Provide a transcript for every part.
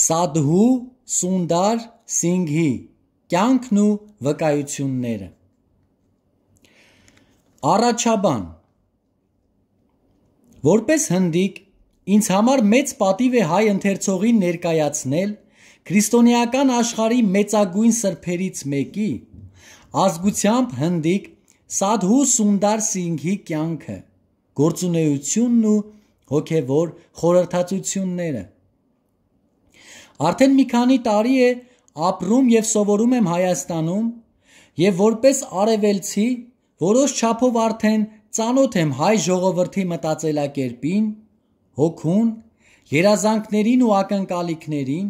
Սադհու Սունդար Սինգհի կյանքն ու վկայությունները Առաջաբան Որպես հնդիկ ինձ համար մեծ պատիվ է հայ ընթերցողին ներկայացնել քրիստոնեական աշխարհի մեծագույն սրբերից մեկի ազգությամբ հնդիկ Սադհու Սունդար Սինգհի կյանքը, գործունեությունն ու հոգևոր խորհրդածությունները Արդեն մի քանի տարի է ապրում եւ սովորում եմ Հայաստանում եւ որպես արևելցի որոշ չափով արդեն ծանոթ եմ հայ ժողովրդի մտածելակերպին, հոգուն, երազանքներին ու ակնկալիքներին,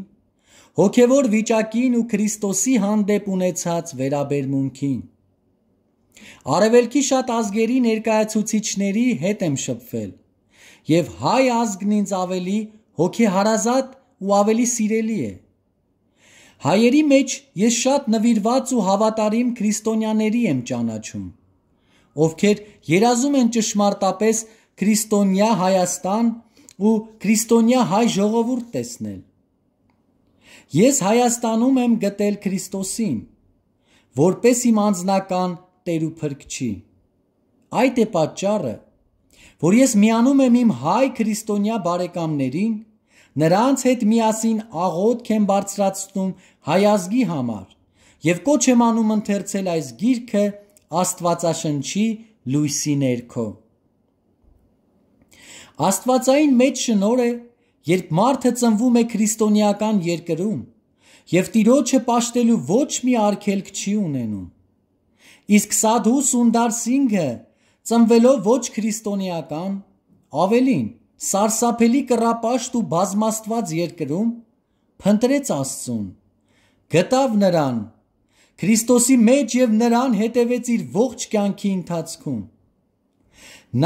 հոգևոր վիճակին ու Քրիստոսի հանդեպ ունեցած վերաբերմունքին։ Արևելքի շատ ազգերի ներկայացուցիչների հետ եմ շփվել, եւ հայ ազգն ինձ ավելի հոգեհարազատ ու ավելի սիրելի է։ Հայերի մեջ ես շատ նվիրված ու հավատարիմ քրիստոնյաների եմ ճանաչում, ովքեր երազում են ճշմարտապես քրիստոնյա Հայաստան ու քրիստոնյա հայ ժողովուրդ տեսնել։ Ես Հայաստանում եմ գտել Քրիստոսին, որպես իմ անձնական Տեր ու Փրկչի։ Այդ է պատճառը, որ ես միանում եմ իմ հայ քրիստոնյա բարեկամներին Նրանց հետ միասին աղոթք եմ բարձրացնում հայազգի համար եւ կոչ եմ անում ընթերցել այս գիրքը Աստվածաշնչի լույսի ներքո։ Աստվածային մեծ շնոր է, երբ մարդը ծնվում է քրիստոնեական երկրում եւ Տիրոջը ճաշտելու ոչ մի արգելք չի ունենում։ Իսկ Սադհուս Ունդարսինգը ծնվելով ոչ քրիստոնեական, ավելին սարսափելի կռապաշտ ու բազմաստված երկրում փնտրեց Աստծուն, գտավ նրան, Քրիստոսի մեջ եւ նրան հետևեց իր ողջ կյանքի ընթացքում։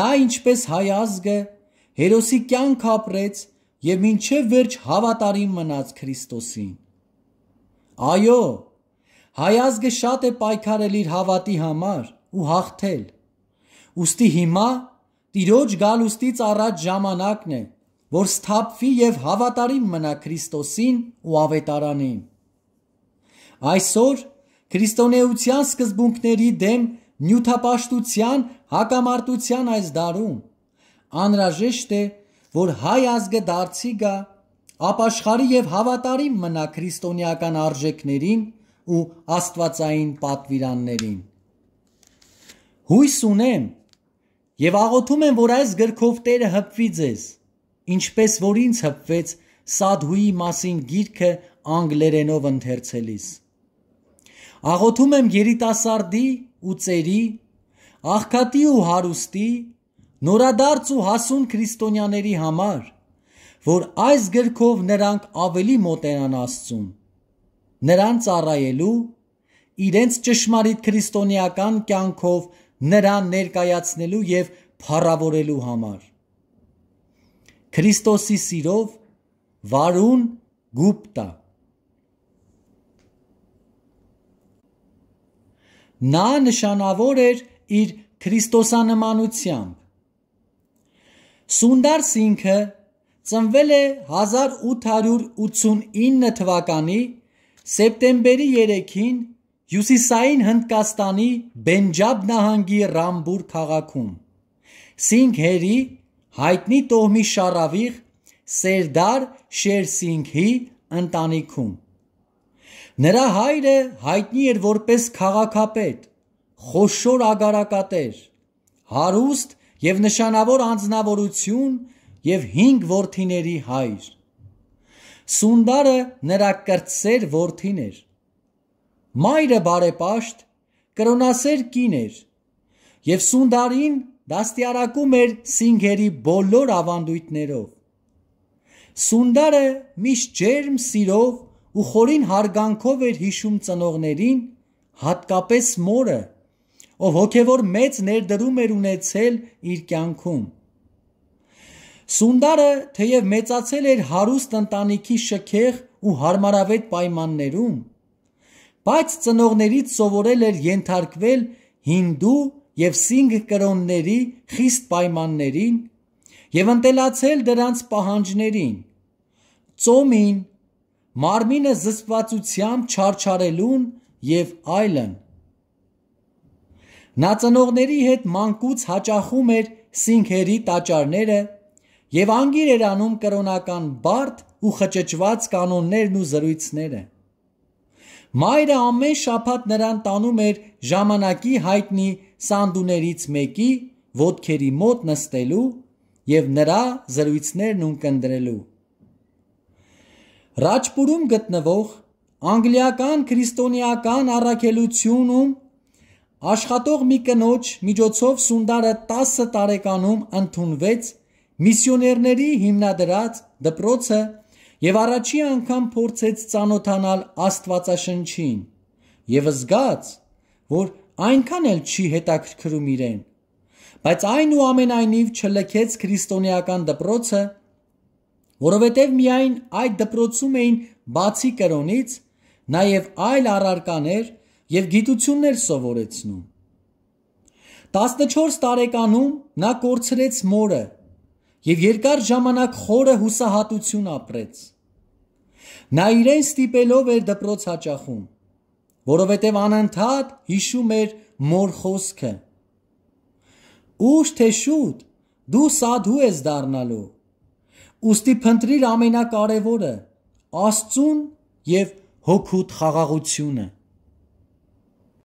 Նա ինչպես հայ ազգը հերոսի կյանք ապրեց եւ ինչեւ վերջ հավատարիմ մնաց Քրիստոսին։ Այո, հայ ազգը շատ է պայքարել իր հավատի համար ու հաղթել։ Ոստի հիմա Տիրոջ գալուստից առաջ ժամանակն է, որ սթափվի եւ հավատարիմ մնա Քրիստոսին ու ավետարանին։ Այսօր քրիստոնեության սկզբունքների դեմ նյութապաշտության հակամարտության այս դարում անրաժեշտ է, որ հայ ազգը դարձի գա ապաշխարի եւ հավատարիմ մնա քրիստոնեական արժեքներին ու աստվածային պատվիրաններին։ Հույս ունեմ, Եվ աղոթում եմ, որ այս գրքով Տերը հպվի ձեզ, ինչպես որ ինձ հպվեց Սադհուի մասին գիրքը անգլերենով ընթերցելիս։ Աղոթում եմ երիտասարդի ու ծերի, աղքատի ու հարուստի, նորադարձ ու հասուն քրիստոնյաների համար, որ այս գրքով նրանք ավելի մոտենան Աստծուն։ Նրանց առայելու իրենց ճշմարիտ քրիստոնեական կյանքով նրան ներկայացնելու եւ փառավորելու համար։ Քրիստոսի սիրով Վարուն Գուպտա Նա նշանավոր էր իր քրիստոսանմանությամբ։ Սունդարս ինքը ծնվել է 1889 թվականի սեպտեմբերի 3-ին Հյուսիսային Հնդկաստանի Բենջաբ նահանգի Ռամբուր քաղաքում Սինգհերի հայտնի տոհմի շարավիղ Սերդար Շերսինգհի ընտանիքում Նրա հայրը հայտնի էր որպես քաղաքապետ, խոշոր ագարակատեր, հարուստ եւ նշանավոր անձնավորություն եւ 5 ворթիների հայր։ Սունդարը նրա կրտսեր ворթին էր։ Մայրը բարեպաշտ, կրոնասեր կին էր եւ Սունդարին դաստիարակում էր Սինգերի բոլոր ավանդույթներով։ Սունդարը միշտ ջերմ սիրով ու խորին հարգանքով էր հիշում ծնողներին, հատկապես մորը, ով հոգևոր մեծ ներդրում էր ունեցել իր կյանքում։ Սունդարը թեև մեծացել էր հարուստ ընտանիքի շքեղ ու հարմարավետ պայմաններում, բայց ծնողներից սովորել էր ենթարկվել հինդու և սինգ կրոնների խիստ պայմաններին և ընտելացել դրանց պահանջներին, ծոմին, մարմինը զսպվածությամբ չարչարելուն և այլն: Նա ծնողների հետ մանկուց հաճախում էր սինգերի տաճարները և անգիր էր անում կրոնական բարդ ու խճճված կանոններն ու զրույցները: Մայրը ամեն շաբաթ նրան տանում էր ժամանակի հայտնի սանդուներից մեկի ոտքերի մոտ նստելու և նրա զրույցներն ունկնդրելու։ Ռաչպուրում գտնվող անգլիական քրիստոնեական առաքելությունում աշխատող մի կնոջ միջոցով Սունդարը 10 տարեկանում ընդունվեց միսիոներների հիմնադրած դպրոցը եւ առաջի անգամ փորձեց ճանոթանալ Աստվածաշնչին եւ զգաց, որ այնքան էլ չի հետաքրքրում իրեն։ Բայց այնուամենայնիվ չլքեց քրիստոնեական դպրոցը, որովհետև միայն այդ դպրոցում էին բացի կրոնից նաև այլ առարկաներ եւ գիտություններ սովորեցնում։ 14 տարեկանում նա կորցրեց մորը եւ երկար ժամանակ խորը հուսահատություն ապրեց։ Նա իրեն ստիպելով էր դպրոց հաճախում, որովհետև անընդհատ հիշում էր մոր խոսքը. Ուշ թե շուտ դու սադհու ես դառնալու։ Ոստի փնտրիր ամենակարևորը՝ Աստծուն եւ հոգուտ խաղաղությունը։